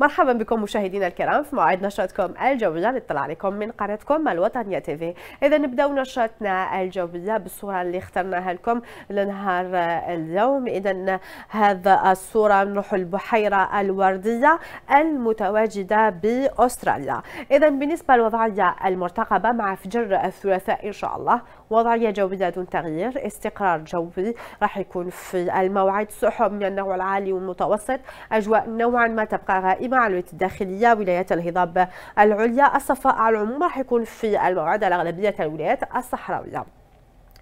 مرحبا بكم مشاهدينا الكرام في موعد نشرتكم الجوية للطلع عليكم من قناتكم الوطنية تيفي إذا نبداو نشرتنا الجوية بالصورة اللي اخترناها لكم لنهار اليوم إذا هذا الصورة نروح البحيرة الوردية المتواجدة بأستراليا إذا بالنسبة للوضعية المرتقبة مع فجر الثلاثاء إن شاء الله وضعيه جويه دون تغيير استقرار جوي راح يكون في الموعد سحب من النوع العالي والمتوسط اجواء نوعا ما تبقى غائمه على الولايات الداخليه ولايات الهضاب العليا الصفاء على العموم راح يكون في الموعد على اغلبيه الولايات الصحراويه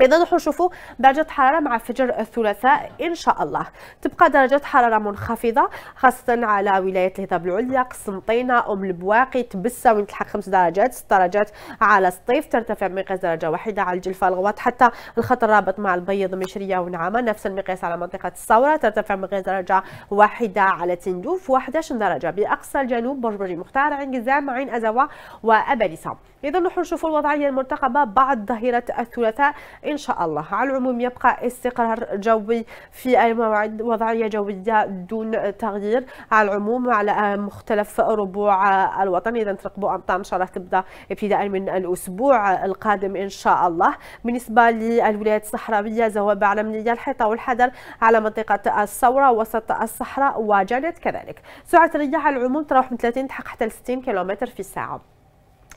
إذا نحن نشوفوا درجة حرارة مع فجر الثلاثاء إن شاء الله تبقى درجة حرارة منخفضة خاصة على ولاية الهضاب العليا قسنطينة أم البواقي تبسة تلحق 5 درجات 6 درجات على الصيف ترتفع مقياس درجة واحدة على الجلفة الغواط حتى الخط الرابط مع البيض مشرية ونعامة نفس المقياس على منطقة الصوره ترتفع مقياس درجة واحدة على تندوف وحداش 11 درجة بأقصى الجنوب برج برج المختار عين قزام عين أزوة وأباليسة إذا نحن نشوف الوضعية المرتقبة بعد ظهيرة الثلاثاء إن شاء الله على العموم يبقى استقرار جوي في أي موعد وضعية جوية دون تغيير على العموم على مختلف ربوع الوطن إذا ترقبوا أمطار إن شاء الله تبدأ ابتداء من الأسبوع القادم إن شاء الله بالنسبة للولايات الصحراوية زوابع العالمية الحيطة والحذر على منطقة الثورة وسط الصحراء وجانت كذلك سرعة الرياح على العموم تروح من 30 تحق حتى 60 كيلومتر في الساعة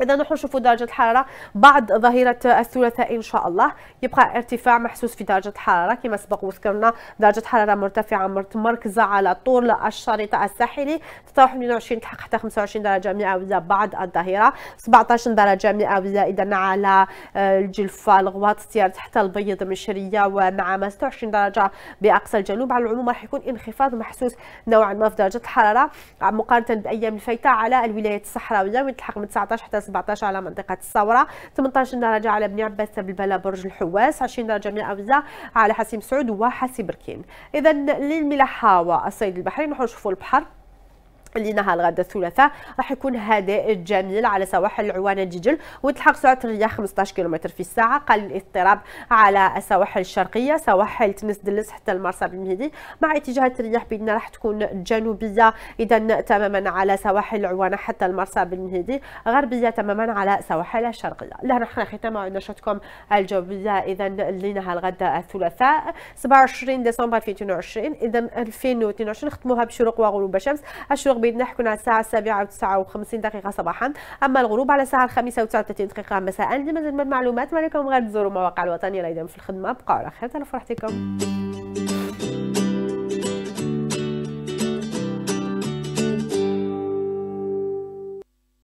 إذا نحن نشوفو درجة الحرارة بعد ظهيرة الثلاثاء إن شاء الله يبقى ارتفاع محسوس في درجة الحرارة كما سبق وذكرنا درجة حرارة مرتفعة مركزة على طول الشريط الساحلي تتراوح من 20 تحق حتى 25 درجة مئوية بعد الظهيرة 17 درجة مئوية إذا على آه، الجلفة الغواط تيار تحت البيض مشرية ومع ما 26 درجة بأقصى الجنوب على العموم راح يكون انخفاض محسوس نوعا ما في درجة الحرارة مقارنة بأيام الفايتة على الولايات الصحراوية وين تلحق من 19 حتى 17 على منطقه الثوره 18 درجه على بني عباس بالبلا برج الحواس 20 درجه من اوزه على حسيم سعود وحسي بركين اذا للملاحه والصيد البحري نحن نشوفوا البحر اللي نهار الغد الثلاثاء راح يكون هادئ جميل على سواحل عوانه دجل وتلحق سرعه الرياح 15 كيلومتر في الساعه قل الاضطراب على السواحل الشرقيه سواحل تنس دلس حتى المرسى بالمهدي مع اتجاهات الرياح بيننا راح تكون جنوبيه اذا تماما على سواحل عوانه حتى المرسى بالمهدي غربيه تماما على سواحل الشرقيه لهنا حنا ختام نشاطكم الجويه اذا لنهار الغد الثلاثاء 27 ديسمبر 2022 اذا 2022 ختموها بشروق وغروب الشمس الشروق بيننا حكونا على الساعه السابعة و59 دقيقة صباحا أما الغروب على الساعة الخامسة و39 دقيقة مساء لمزيد من المعلومات مالكم غير تزوروا مواقع الوطنية أيضا في الخدمة بقاو على خير تلفو راحتكم